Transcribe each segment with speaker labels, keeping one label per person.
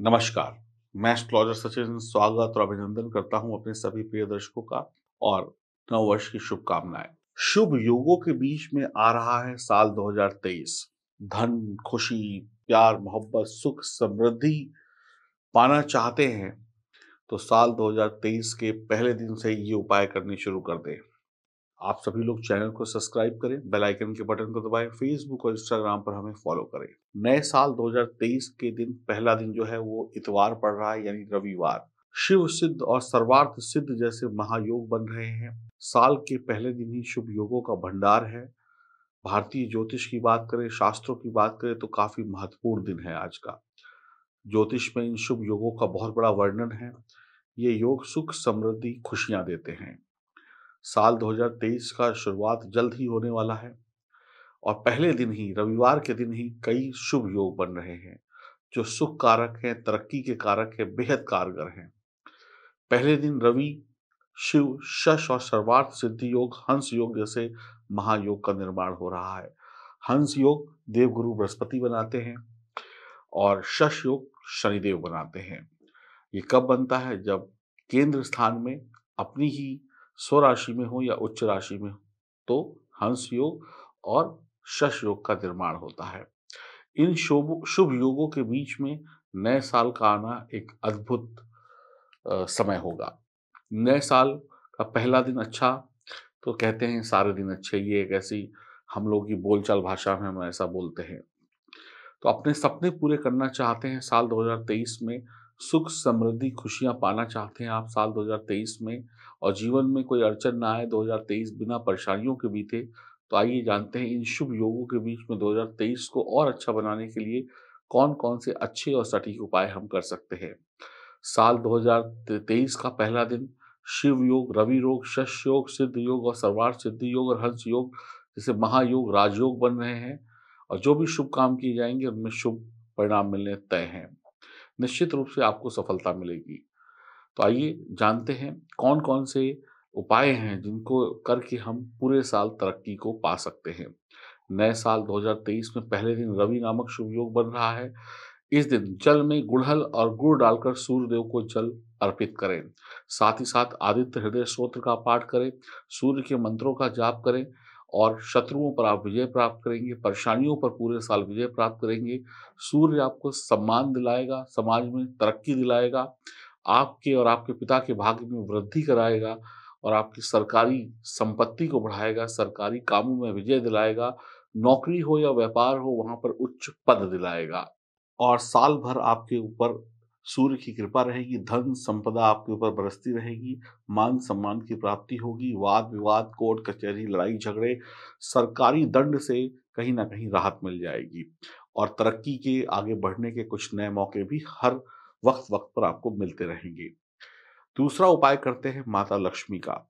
Speaker 1: नमस्कार मैं एस्ट्रोलॉजर सचिन स्वागत और अभिनंदन करता हूं अपने सभी प्रिय दर्शकों का और नव वर्ष की शुभकामनाएं शुभ योगों के बीच में आ रहा है साल 2023 धन खुशी प्यार मोहब्बत सुख समृद्धि पाना चाहते हैं तो साल 2023 के पहले दिन से ये उपाय करने शुरू कर दें आप सभी लोग चैनल को सब्सक्राइब करें बेल आइकन के बटन को दबाएं फेसबुक और इंस्टाग्राम पर हमें फॉलो करें नए साल 2023 के दिन पहला दिन जो है वो इतवार पड़ रहा है यानी रविवार शिव सिद्ध और सर्वार्थ सिद्ध जैसे महायोग बन रहे हैं साल के पहले दिन ही शुभ योगों का भंडार है भारतीय ज्योतिष की बात करें शास्त्रों की बात करें तो काफी महत्वपूर्ण दिन है आज का ज्योतिष में इन शुभ योगों का बहुत बड़ा वर्णन है ये योग सुख समृद्धि खुशियां देते हैं साल 2023 का शुरुआत जल्द ही होने वाला है और पहले दिन ही रविवार के दिन ही कई शुभ योग बन रहे हैं जो सुख कारक हैं तरक्की के कारक हैं बेहद कारगर हैं पहले दिन रवि शिव शश और सर्वार्थ सिद्धि योग हंस योग जैसे महायोग का निर्माण हो रहा है हंस योग देवगुरु बृहस्पति बनाते हैं और शश योग शनिदेव बनाते हैं ये कब बनता है जब केंद्र स्थान में अपनी ही स्व राशि में हो या उच्च राशि में तो हंस योग और शश योग का निर्माण होता है इन शुभ योगों के बीच में नए साल का आना एक अद्भुत समय होगा नए साल का पहला दिन अच्छा तो कहते हैं सारे दिन अच्छे ये एक ऐसी हम लोग की बोलचाल भाषा में हम ऐसा बोलते हैं तो अपने सपने पूरे करना चाहते हैं साल 2023 में सुख समृद्धि खुशियां पाना चाहते हैं आप साल 2023 में और जीवन में कोई अड़चन ना आए 2023 बिना परेशानियों के बीते तो आइए जानते हैं इन शुभ योगों के बीच में 2023 को और अच्छा बनाने के लिए कौन कौन से अच्छे और सटीक उपाय हम कर सकते हैं साल 2023 का पहला दिन शिव योग रवि योग शश योग सिद्ध योग और सर्वार्थ सिद्धि योग और हंस योग जैसे महायोग राजयोग बन रहे हैं और जो भी शुभ काम किए जाएंगे उनमें शुभ परिणाम मिलने तय हैं निश्चित रूप से आपको सफलता मिलेगी तो आइए जानते हैं कौन कौन से उपाय हैं जिनको करके हम पूरे साल तरक्की को पा सकते हैं नए साल 2023 में पहले दिन रवि नामक शुभ योग बन रहा है इस दिन जल में गुड़हल और गुड़ डालकर सूर्यदेव को जल अर्पित करें साथ ही साथ आदित्य हृदय स्त्रोत्र का पाठ करें सूर्य के मंत्रों का जाप करें और शत्रुओं पर आप विजय प्राप्त करेंगे परेशानियों पर पूरे साल विजय प्राप्त करेंगे सूर्य आपको सम्मान दिलाएगा समाज में तरक्की दिलाएगा आपके और आपके पिता के भाग्य में वृद्धि कराएगा और आपकी सरकारी संपत्ति को बढ़ाएगा सरकारी कामों में विजय दिलाएगा नौकरी हो या व्यापार हो वहाँ पर उच्च पद दिलाएगा और साल भर आपके ऊपर सूर्य की कृपा रहेगी धन संपदा आपके ऊपर बरसती रहेगी मान सम्मान की प्राप्ति होगी वाद विवाद कोर्ट कचहरी लड़ाई झगड़े सरकारी दंड से कहीं ना कहीं राहत मिल जाएगी और तरक्की के आगे बढ़ने के कुछ नए मौके भी हर वक्त वक्त पर आपको मिलते रहेंगे दूसरा उपाय करते हैं माता लक्ष्मी का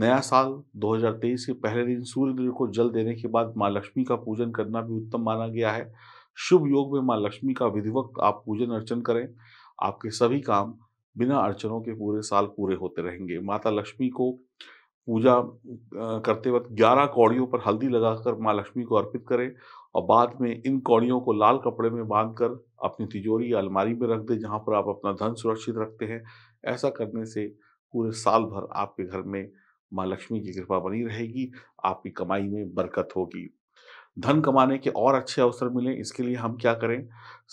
Speaker 1: नया साल 2023 के पहले दिन सूर्य देव को जल देने के बाद माँ लक्ष्मी का पूजन करना भी उत्तम माना गया है शुभ योग में माँ लक्ष्मी का विधिवत आप पूजन अर्चन करें आपके सभी काम बिना अड़चनों के पूरे साल पूरे होते रहेंगे माता लक्ष्मी को पूजा करते वक्त 11 कौड़ियों पर हल्दी लगाकर माँ लक्ष्मी को अर्पित करें और बाद में इन कौड़ियों को लाल कपड़े में बांध कर अपनी तिजोरी या अलमारी में रख दें जहाँ पर आप अपना धन सुरक्षित रखते हैं ऐसा करने से पूरे साल भर आपके घर में माँ लक्ष्मी की कृपा बनी रहेगी आपकी कमाई में बरकत होगी धन कमाने के और अच्छे अवसर मिलें इसके लिए हम क्या करें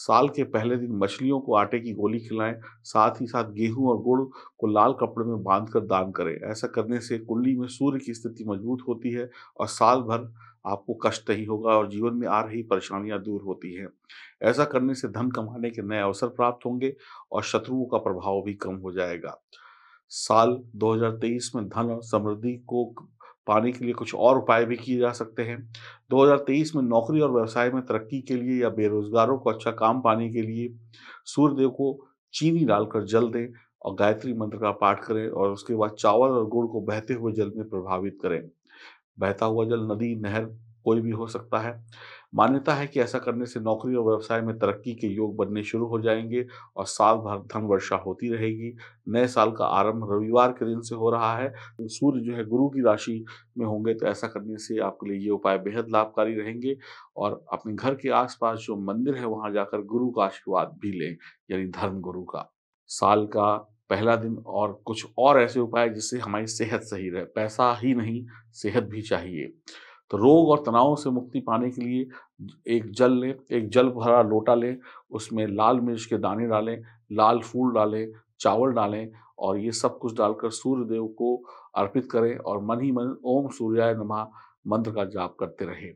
Speaker 1: साल के पहले दिन मछलियों को आटे की गोली खिलाएं साथ ही साथ गेहूं और गुड़ को लाल कपड़े में बांध कर दान करें ऐसा करने से कुंडली में सूर्य की स्थिति मजबूत होती है और साल भर आपको कष्ट नहीं होगा और जीवन में आ रही परेशानियां दूर होती हैं ऐसा करने से धन कमाने के नए अवसर प्राप्त होंगे और शत्रुओं का प्रभाव भी कम हो जाएगा साल 2023 में धन और समृद्धि को पाने के लिए कुछ और उपाय भी किए जा सकते हैं 2023 में नौकरी और व्यवसाय में तरक्की के लिए या बेरोजगारों को अच्छा काम पाने के लिए सूर्यदेव को चीनी डालकर जल दें और गायत्री मंत्र का पाठ करें और उसके बाद चावल और गुड़ को बहते हुए जल में प्रभावित करें बहता हुआ जल नदी नहर कोई भी हो सकता है मान्यता है कि ऐसा करने से नौकरी और व्यवसाय में तरक्की के योग बनने शुरू हो जाएंगे और साल भर धन वर्षा होती रहेगी नए साल का आरंभ रविवार के दिन से हो रहा है तो सूर्य जो है गुरु की राशि में होंगे तो ऐसा करने से आपके लिए ये उपाय बेहद लाभकारी रहेंगे और अपने घर के आसपास जो मंदिर है वहां जाकर गुरु का आशीर्वाद भी लें यानी धर्म गुरु का साल का पहला दिन और कुछ और ऐसे उपाय जिससे हमारी सेहत सही रहे पैसा ही नहीं सेहत भी चाहिए तो रोग और तनाव से मुक्ति पाने के लिए एक जल लें एक जल भरा लोटा लें उसमें लाल मिर्च के दाने डालें लाल फूल डालें चावल डालें और ये सब कुछ डालकर सूर्य देव को अर्पित करें और मन ही मन ओम सूर्याय नमः मंत्र का जाप करते रहें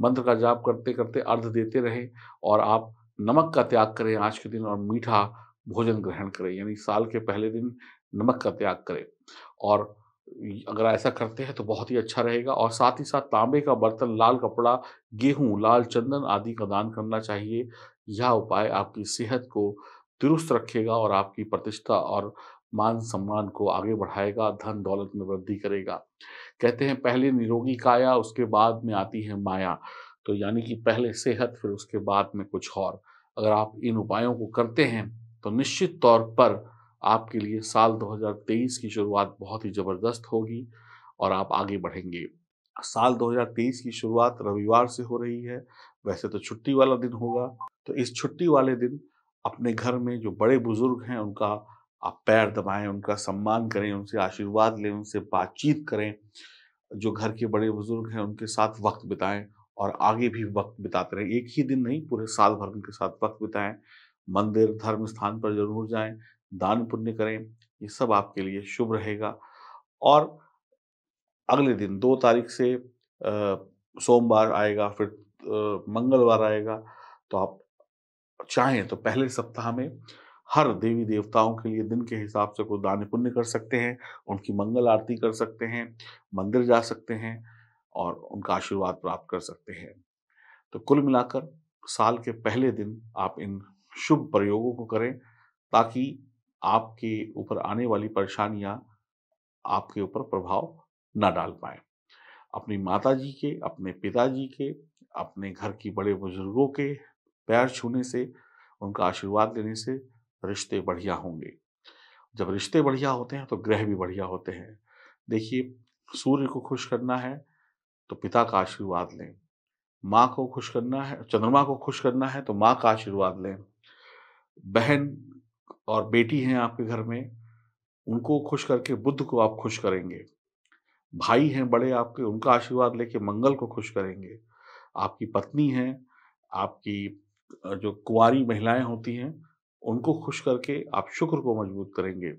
Speaker 1: मंत्र का जाप करते करते अर्ध देते रहें और आप नमक का त्याग करें आज के दिन और मीठा भोजन ग्रहण करें यानी साल के पहले दिन नमक का त्याग करें और अगर ऐसा करते हैं तो बहुत ही अच्छा रहेगा और साथ ही साथ तांबे का बर्तन लाल कपड़ा गेहूं लाल चंदन आदि का दान करना चाहिए यह उपाय आपकी सेहत को दुरुस्त रखेगा और आपकी प्रतिष्ठा और मान सम्मान को आगे बढ़ाएगा धन दौलत में वृद्धि करेगा कहते हैं पहले निरोगी काया उसके बाद में आती है माया तो यानी कि पहले सेहत फिर उसके बाद में कुछ और अगर आप इन उपायों को करते हैं तो निश्चित तौर पर आपके लिए साल 2023 की शुरुआत बहुत ही ज़बरदस्त होगी और आप आगे बढ़ेंगे साल 2023 की शुरुआत रविवार से हो रही है वैसे तो छुट्टी वाला दिन होगा तो इस छुट्टी वाले दिन अपने घर में जो बड़े बुजुर्ग हैं उनका आप पैर दबाएं उनका सम्मान करें उनसे आशीर्वाद लें उनसे बातचीत करें जो घर के बड़े बुजुर्ग हैं उनके साथ वक्त बिताएं और आगे भी वक्त बिताते रहें एक ही दिन नहीं पूरे साल भर उनके साथ वक्त बिताएं मंदिर धर्म स्थान पर जरूर जाएं दान पुण्य करें ये सब आपके लिए शुभ रहेगा और अगले दिन दो तारीख से सोमवार आएगा फिर मंगलवार आएगा तो आप चाहें तो पहले सप्ताह में हर देवी देवताओं के लिए दिन के हिसाब से कोई दान पुण्य कर सकते हैं उनकी मंगल आरती कर सकते हैं मंदिर जा सकते हैं और उनका आशीर्वाद प्राप्त कर सकते हैं तो कुल मिलाकर साल के पहले दिन आप इन शुभ प्रयोगों को करें ताकि आपके ऊपर आने वाली परेशानियां आपके ऊपर प्रभाव ना डाल पाए अपनी माता जी के अपने पिताजी के अपने घर की बड़े बुजुर्गों के पैर छूने से उनका आशीर्वाद लेने से रिश्ते बढ़िया होंगे जब रिश्ते बढ़िया होते हैं तो ग्रह भी बढ़िया होते हैं देखिए सूर्य को खुश करना है तो पिता का आशीर्वाद लें माँ को खुश करना है चंद्रमा को खुश करना है तो माँ का आशीर्वाद लें बहन और बेटी हैं आपके घर में उनको खुश करके बुद्ध को आप खुश करेंगे भाई हैं बड़े आपके उनका आशीर्वाद लेके मंगल को खुश करेंगे आपकी पत्नी हैं आपकी जो कुंवारी महिलाएं होती हैं उनको खुश करके आप शुक्र को मजबूत करेंगे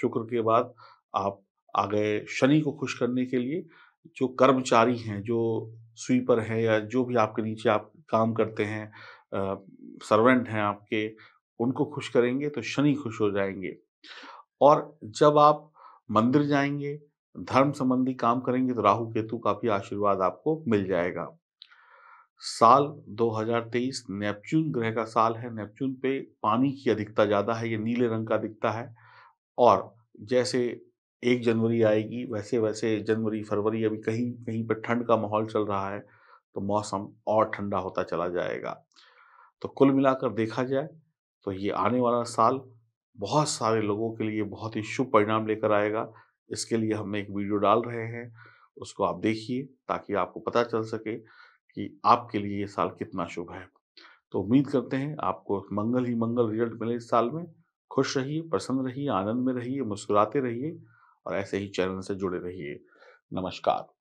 Speaker 1: शुक्र के बाद आप आ गए शनि को खुश करने के लिए जो कर्मचारी हैं जो स्वीपर हैं या जो भी आपके नीचे आप काम करते हैं सर्वेंट हैं आपके उनको खुश करेंगे तो शनि खुश हो जाएंगे और जब आप मंदिर जाएंगे धर्म संबंधी काम करेंगे तो राहु केतु का भी आशीर्वाद आपको मिल जाएगा साल 2023 नेपच्यून ग्रह का साल है नेपच्यून पे पानी की अधिकता ज़्यादा है ये नीले रंग का दिखता है और जैसे एक जनवरी आएगी वैसे वैसे जनवरी फरवरी अभी कहीं कहीं पर ठंड का माहौल चल रहा है तो मौसम और ठंडा होता चला जाएगा तो कुल मिलाकर देखा जाए तो ये आने वाला साल बहुत सारे लोगों के लिए बहुत ही शुभ परिणाम लेकर आएगा इसके लिए हम एक वीडियो डाल रहे हैं उसको आप देखिए ताकि आपको पता चल सके कि आपके लिए ये साल कितना शुभ है तो उम्मीद करते हैं आपको मंगल ही मंगल रिजल्ट मिले इस साल में खुश रहिए प्रसन्न रहिए आनंद में रहिए मुस्कुराते रहिए और ऐसे ही चैनल से जुड़े रहिए नमस्कार